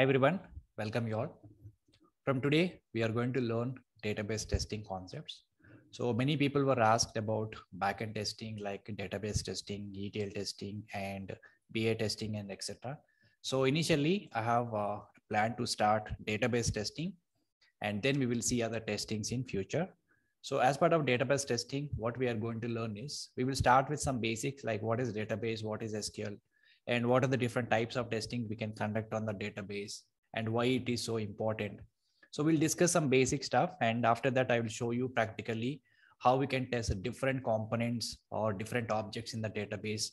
everyone, welcome you all. From today, we are going to learn database testing concepts. So many people were asked about backend testing like database testing, ETL testing, and BA testing, and etc. So initially, I have a uh, plan to start database testing, and then we will see other testings in future. So as part of database testing, what we are going to learn is we will start with some basics like what is database, what is SQL, and what are the different types of testing we can conduct on the database and why it is so important. So we'll discuss some basic stuff. And after that, I will show you practically how we can test different components or different objects in the database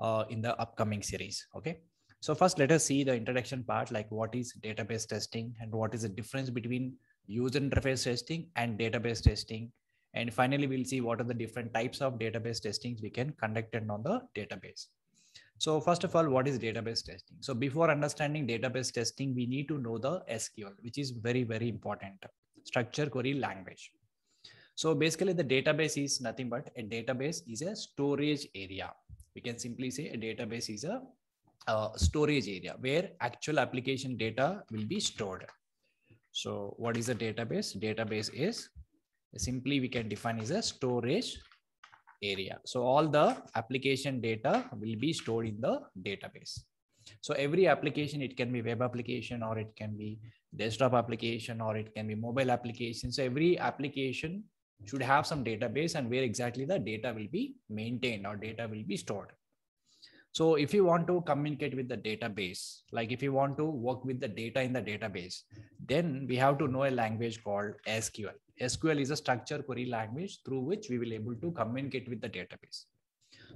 uh, in the upcoming series. Okay. So first, let us see the introduction part, like what is database testing and what is the difference between user interface testing and database testing. And finally, we'll see what are the different types of database testings we can conduct on the database. So first of all, what is database testing? So before understanding database testing, we need to know the SQL, which is very, very important structure query language. So basically the database is nothing but a database is a storage area. We can simply say a database is a, a storage area where actual application data will be stored. So what is a database? Database is simply we can define is a storage area. So all the application data will be stored in the database. So every application, it can be web application or it can be desktop application or it can be mobile application. So every application should have some database and where exactly the data will be maintained or data will be stored. So if you want to communicate with the database, like if you want to work with the data in the database, then we have to know a language called SQL. SQL is a structure query language through which we will able to communicate with the database.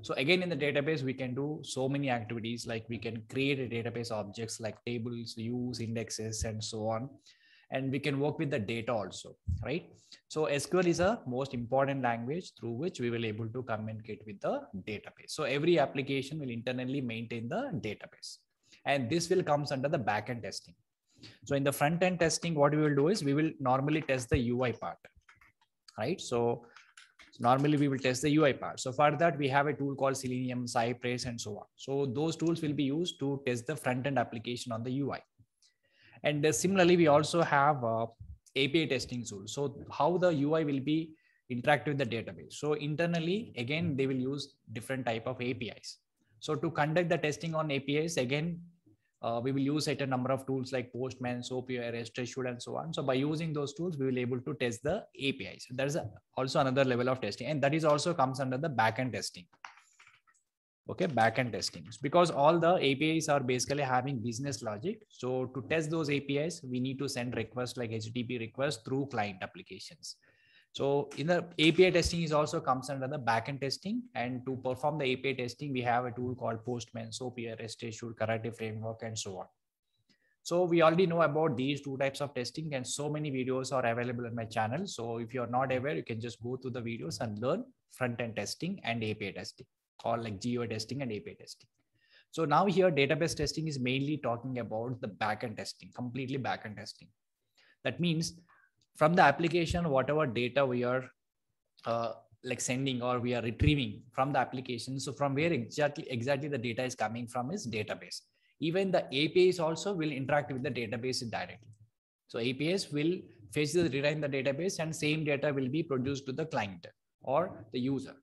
So again, in the database, we can do so many activities like we can create a database objects like tables, views, indexes, and so on. And we can work with the data also, right? So SQL is a most important language through which we will able to communicate with the database. So every application will internally maintain the database. And this will comes under the backend testing. So in the front end testing, what we will do is we will normally test the UI part, right? So normally we will test the UI part. So for that, we have a tool called Selenium, Cypress, and so on. So those tools will be used to test the front end application on the UI. And uh, similarly, we also have uh, API testing tool. So how the UI will be interact with the database. So internally, again, they will use different type of APIs. So to conduct the testing on APIs, again, uh, we will use certain number of tools like Postman, SOAP, REST and so on. So by using those tools, we will able to test the APIs. So there's also another level of testing, and that is also comes under the backend testing. Okay, backend testing because all the APIs are basically having business logic. So to test those APIs, we need to send requests like HTTP requests through client applications. So in the API testing is also comes under the backend testing. And to perform the API testing, we have a tool called Postman, SOAP, REST assured, Karate framework, and so on. So we already know about these two types of testing and so many videos are available on my channel. So if you're not aware, you can just go through the videos and learn front-end testing and API testing or like geo testing and API testing. So now here database testing is mainly talking about the backend testing, completely backend testing. That means from the application whatever data we are uh, like sending or we are retrieving from the application so from where exactly exactly the data is coming from is database even the apis also will interact with the database directly so apis will fetch the data in the database and same data will be produced to the client or the user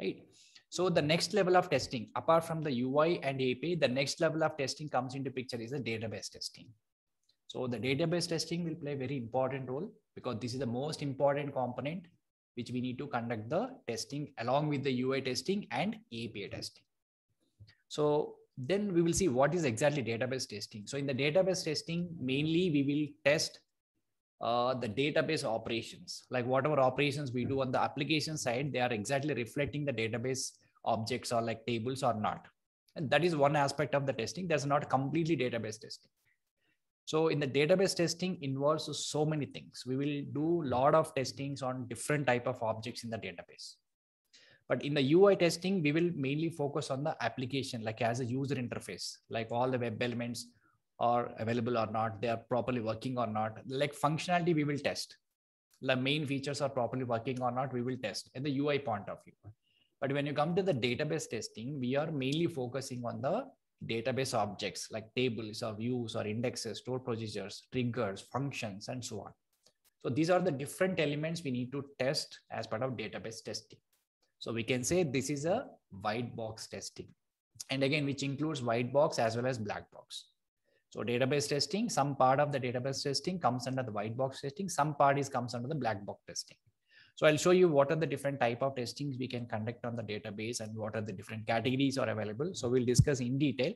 right so the next level of testing apart from the ui and api the next level of testing comes into picture is the database testing so the database testing will play a very important role because this is the most important component which we need to conduct the testing along with the UI testing and API testing. So then we will see what is exactly database testing. So in the database testing, mainly we will test uh, the database operations, like whatever operations we do on the application side, they are exactly reflecting the database objects or like tables or not. And that is one aspect of the testing. That's not completely database testing so in the database testing involves so many things we will do lot of testings on different type of objects in the database but in the ui testing we will mainly focus on the application like as a user interface like all the web elements are available or not they are properly working or not like functionality we will test the main features are properly working or not we will test in the ui point of view but when you come to the database testing we are mainly focusing on the database objects like tables or views or indexes, stored procedures, triggers, functions, and so on. So these are the different elements we need to test as part of database testing. So we can say this is a white box testing. And again, which includes white box as well as black box. So database testing, some part of the database testing comes under the white box testing, some part is comes under the black box testing. So I'll show you what are the different type of testings we can conduct on the database and what are the different categories are available. So we'll discuss in detail.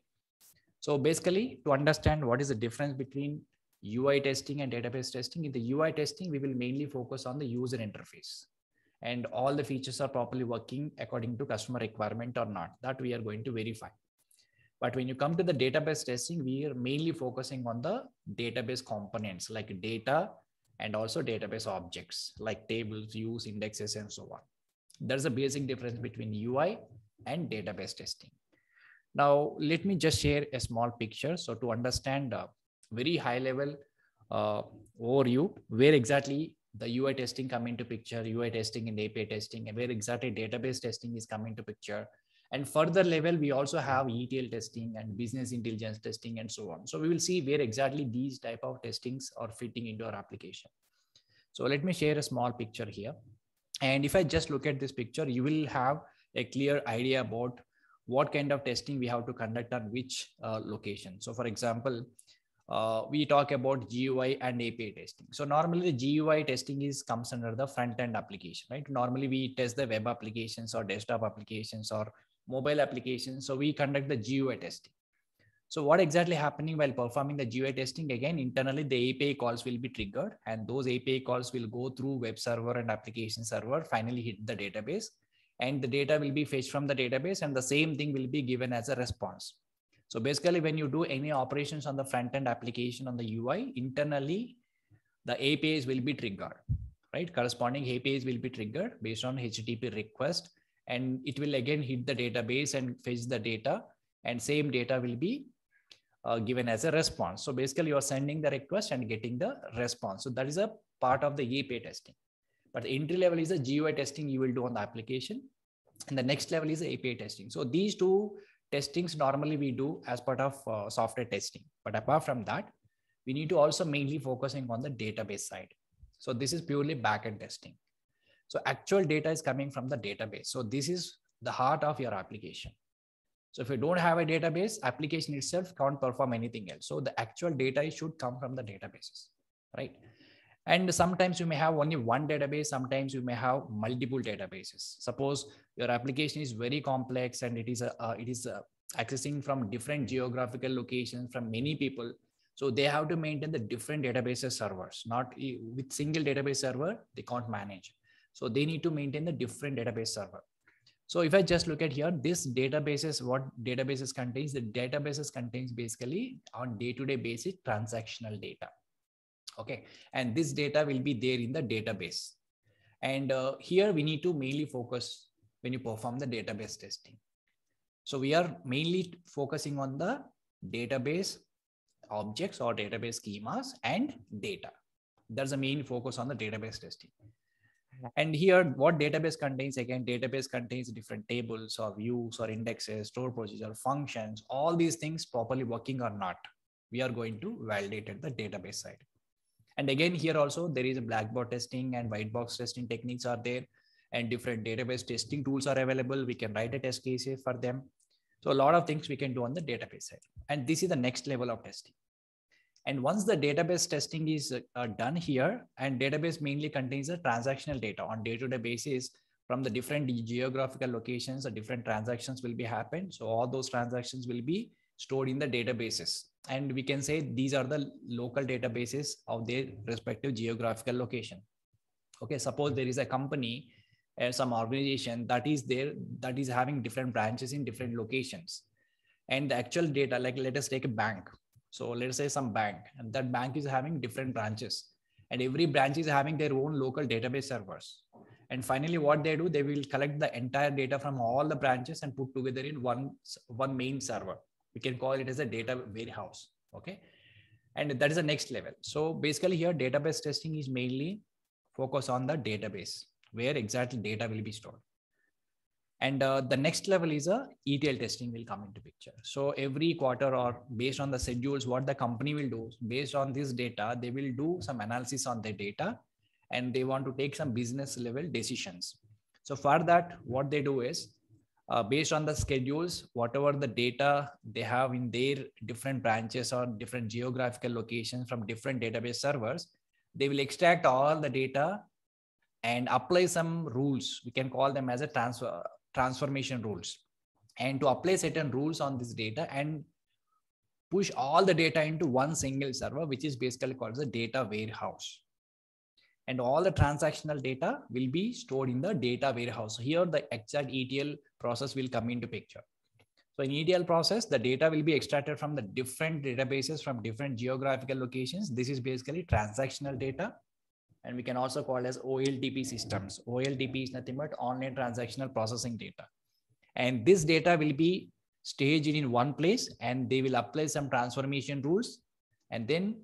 So basically to understand what is the difference between UI testing and database testing, in the UI testing, we will mainly focus on the user interface and all the features are properly working according to customer requirement or not that we are going to verify. But when you come to the database testing, we are mainly focusing on the database components like data, and also database objects like tables, views, indexes, and so on. There's a basic difference between UI and database testing. Now, let me just share a small picture. So to understand a uh, very high level uh, overview, where exactly the UI testing come into picture, UI testing and API testing, and where exactly database testing is coming to picture, and further level, we also have ETL testing and business intelligence testing and so on. So we will see where exactly these type of testings are fitting into our application. So let me share a small picture here. And if I just look at this picture, you will have a clear idea about what kind of testing we have to conduct on which uh, location. So for example, uh, we talk about GUI and API testing. So normally the GUI testing is comes under the front end application, right? Normally we test the web applications or desktop applications or mobile applications. So we conduct the GUI testing. So what exactly happening while performing the GUI testing? Again, internally, the API calls will be triggered and those API calls will go through web server and application server, finally hit the database and the data will be fetched from the database and the same thing will be given as a response. So basically when you do any operations on the front end application on the UI, internally, the APIs will be triggered, right? Corresponding APIs will be triggered based on HTTP request and it will again hit the database and fetch the data and same data will be uh, given as a response. So basically you're sending the request and getting the response. So that is a part of the EPA testing. But the entry level is the GUI testing you will do on the application. And the next level is the API testing. So these two testings normally we do as part of uh, software testing. But apart from that, we need to also mainly focusing on the database side. So this is purely backend testing. So actual data is coming from the database. So this is the heart of your application. So if you don't have a database, application itself can't perform anything else. So the actual data should come from the databases, right? And sometimes you may have only one database. Sometimes you may have multiple databases. Suppose your application is very complex and it is a, uh, uh, it is a uh, accessing from different geographical locations from many people. So they have to maintain the different databases servers, not eh, with single database server, they can't manage. So they need to maintain the different database server. So if I just look at here, this databases, what databases contains, the databases contains basically on day-to-day basis transactional data. Okay, and this data will be there in the database. And uh, here we need to mainly focus when you perform the database testing. So we are mainly focusing on the database objects or database schemas and data. That's the main focus on the database testing. And here, what database contains again, database contains different tables or views or indexes, store procedure, functions, all these things properly working or not. We are going to validate at the database side. And again, here also there is a black box testing and white box testing techniques are there and different database testing tools are available. We can write a test case for them. So a lot of things we can do on the database side. And this is the next level of testing. And once the database testing is uh, done here, and database mainly contains the transactional data on day-to-day basis from the different geographical locations, the different transactions will be happened. So all those transactions will be stored in the databases. And we can say these are the local databases of their respective geographical location. Okay, suppose there is a company or uh, some organization that is there that is having different branches in different locations. And the actual data, like let us take a bank, so let's say some bank, and that bank is having different branches, and every branch is having their own local database servers. And finally, what they do, they will collect the entire data from all the branches and put together in one one main server. We can call it as a data warehouse. Okay, and that is the next level. So basically, here database testing is mainly focus on the database where exactly data will be stored. And uh, the next level is a ETL testing will come into picture. So every quarter or based on the schedules, what the company will do based on this data, they will do some analysis on the data and they want to take some business level decisions. So for that, what they do is uh, based on the schedules, whatever the data they have in their different branches or different geographical locations from different database servers, they will extract all the data and apply some rules. We can call them as a transfer transformation rules and to apply certain rules on this data and push all the data into one single server, which is basically called the data warehouse. And all the transactional data will be stored in the data warehouse. here, the exact ETL process will come into picture. So in ETL process, the data will be extracted from the different databases from different geographical locations. This is basically transactional data and we can also call as OLTP systems. Mm-hmm. OLTP is nothing but online transactional processing data. And this data will be staged in one place and they will apply some transformation rules and then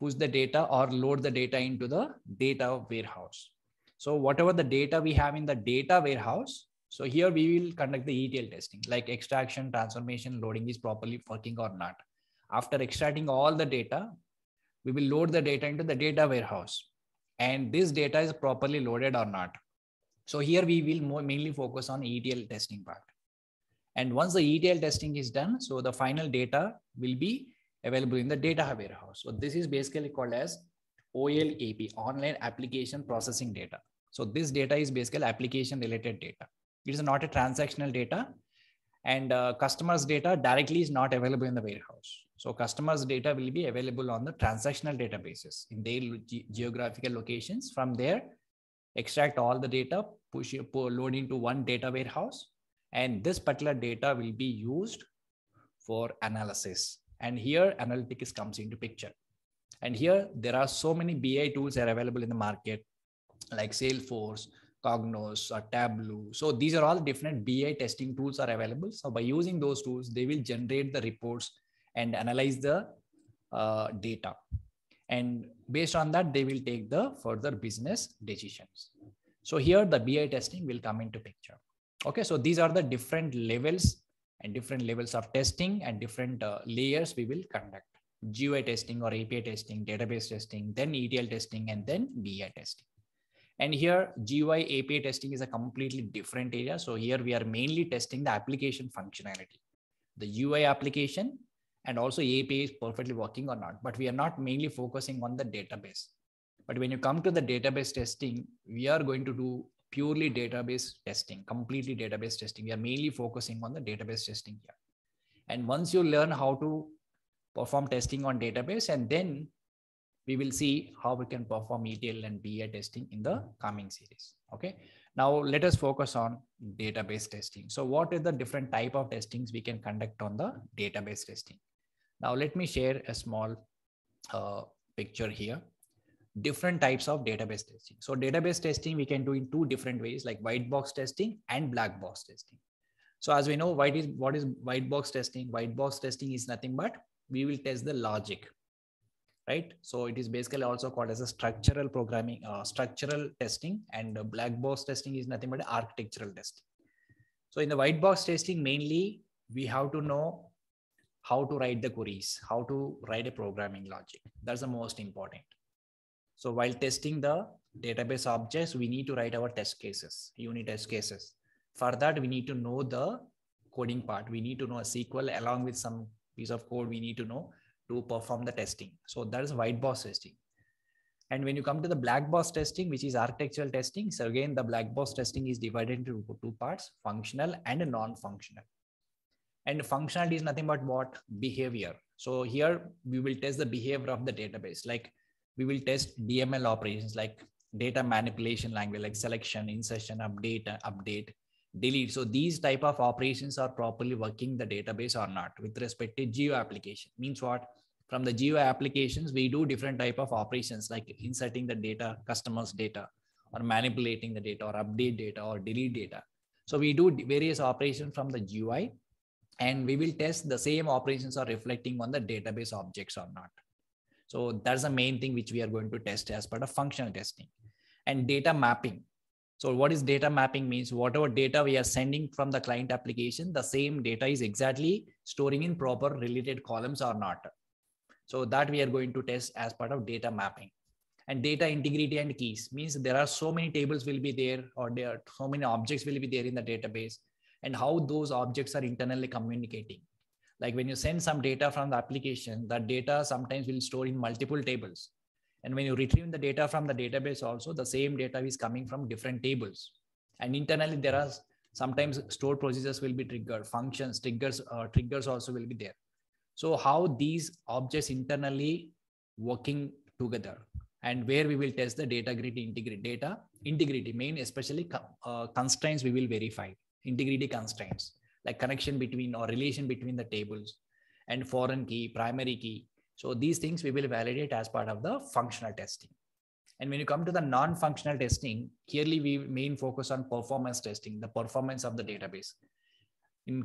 push the data or load the data into the data warehouse. So whatever the data we have in the data warehouse, so here we will conduct the ETL testing like extraction, transformation, loading is properly working or not. After extracting all the data, we will load the data into the data warehouse and this data is properly loaded or not. So here we will mainly focus on ETL testing part. And once the ETL testing is done, so the final data will be available in the data warehouse. So this is basically called as OLAP, Online Application Processing Data. So this data is basically application related data. It is not a transactional data and uh, customers data directly is not available in the warehouse. So customers data will be available on the transactional databases in their ge geographical locations. From there, extract all the data, push it, load into one data warehouse. And this particular data will be used for analysis. And here analytics comes into picture. And here there are so many BI tools that are available in the market, like Salesforce, Cognos, or Tableau. So these are all different BI testing tools are available. So by using those tools, they will generate the reports and analyze the uh, data. And based on that, they will take the further business decisions. So here the BI testing will come into picture. Okay, so these are the different levels and different levels of testing and different uh, layers we will conduct. GUI testing or API testing, database testing, then ETL testing, and then BI testing. And here GUI API testing is a completely different area. So here we are mainly testing the application functionality, the UI application and also API is perfectly working or not. But we are not mainly focusing on the database. But when you come to the database testing, we are going to do purely database testing, completely database testing. We are mainly focusing on the database testing here. And once you learn how to perform testing on database, and then we will see how we can perform ETL and BI testing in the coming series. Okay. Now let us focus on database testing. So what are the different type of testings we can conduct on the database testing? Now let me share a small uh, picture here. Different types of database testing. So database testing, we can do in two different ways, like white box testing and black box testing. So as we know, what is, what is white box testing? White box testing is nothing but we will test the logic, right? So it is basically also called as a structural programming, uh, structural testing and black box testing is nothing but architectural testing. So in the white box testing, mainly we have to know how to write the queries, how to write a programming logic. That's the most important. So while testing the database objects, we need to write our test cases, unit test cases. For that, we need to know the coding part. We need to know a SQL along with some piece of code we need to know to perform the testing. So that is white box testing. And when you come to the black box testing, which is architectural testing, so again, the black box testing is divided into two parts, functional and non-functional. And functionality is nothing but what behavior. So here we will test the behavior of the database. Like we will test DML operations like data manipulation language, like selection, insertion, update, update, delete. So these type of operations are properly working the database or not with respect to geo application. Means what? From the geo applications, we do different type of operations like inserting the data, customers data, or manipulating the data or update data or delete data. So we do various operations from the GUI and we will test the same operations are reflecting on the database objects or not. So that's the main thing which we are going to test as part of functional testing and data mapping. So what is data mapping means whatever data we are sending from the client application, the same data is exactly storing in proper related columns or not. So that we are going to test as part of data mapping and data integrity and keys means there are so many tables will be there or there are so many objects will be there in the database and how those objects are internally communicating. Like when you send some data from the application, that data sometimes will store in multiple tables. And when you retrieve the data from the database also, the same data is coming from different tables. And internally, there are sometimes stored procedures will be triggered, functions, triggers, uh, triggers also will be there. So how these objects internally working together and where we will test the data grid integrity, data integrity main, especially uh, constraints we will verify integrity constraints like connection between or relation between the tables and foreign key, primary key. So these things we will validate as part of the functional testing. And when you come to the non-functional testing, clearly we main focus on performance testing, the performance of the database in,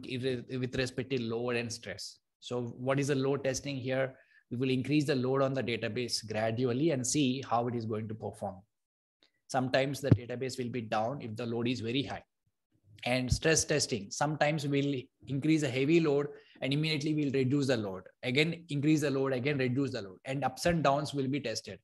with respect to load and stress. So what is the load testing here? We will increase the load on the database gradually and see how it is going to perform. Sometimes the database will be down if the load is very high and stress testing sometimes we'll increase a heavy load and immediately we'll reduce the load again increase the load again reduce the load and ups and downs will be tested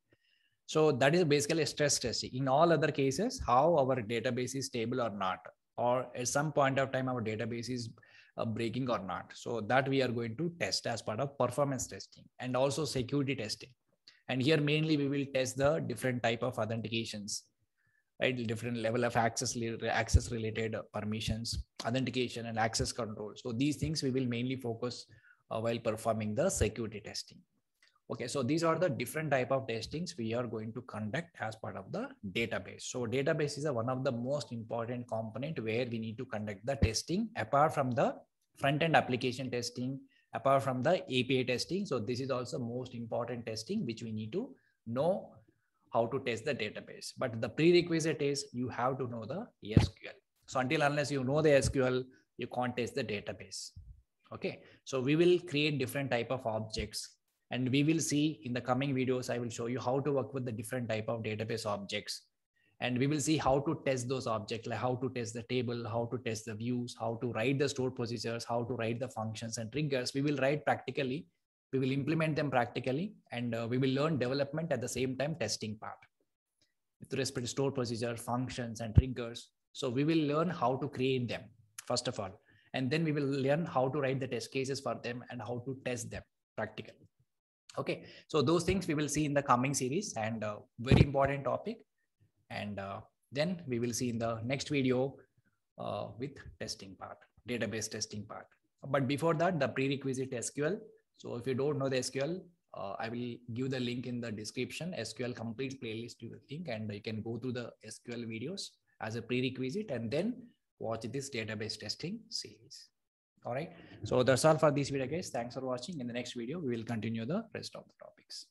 so that is basically stress testing in all other cases how our database is stable or not or at some point of time our database is uh, breaking or not so that we are going to test as part of performance testing and also security testing and here mainly we will test the different type of authentications right different level of access access related permissions authentication and access control so these things we will mainly focus uh, while performing the security testing okay so these are the different type of testings we are going to conduct as part of the database so database is a, one of the most important component where we need to conduct the testing apart from the front end application testing apart from the api testing so this is also most important testing which we need to know how to test the database. But the prerequisite is you have to know the SQL. So until unless you know the SQL, you can't test the database. Okay. So we will create different type of objects and we will see in the coming videos, I will show you how to work with the different type of database objects. And we will see how to test those objects, like how to test the table, how to test the views, how to write the stored procedures, how to write the functions and triggers. We will write practically we will implement them practically and uh, we will learn development at the same time testing part with respect to store procedure functions and triggers so we will learn how to create them first of all and then we will learn how to write the test cases for them and how to test them practically okay so those things we will see in the coming series and uh, very important topic and uh, then we will see in the next video uh, with testing part database testing part but before that the prerequisite sql so if you don't know the SQL, uh, I will give the link in the description, SQL complete playlist you the link, and you can go through the SQL videos as a prerequisite and then watch this database testing series. All right. So that's all for this video, guys. Thanks for watching. In the next video, we will continue the rest of the topics.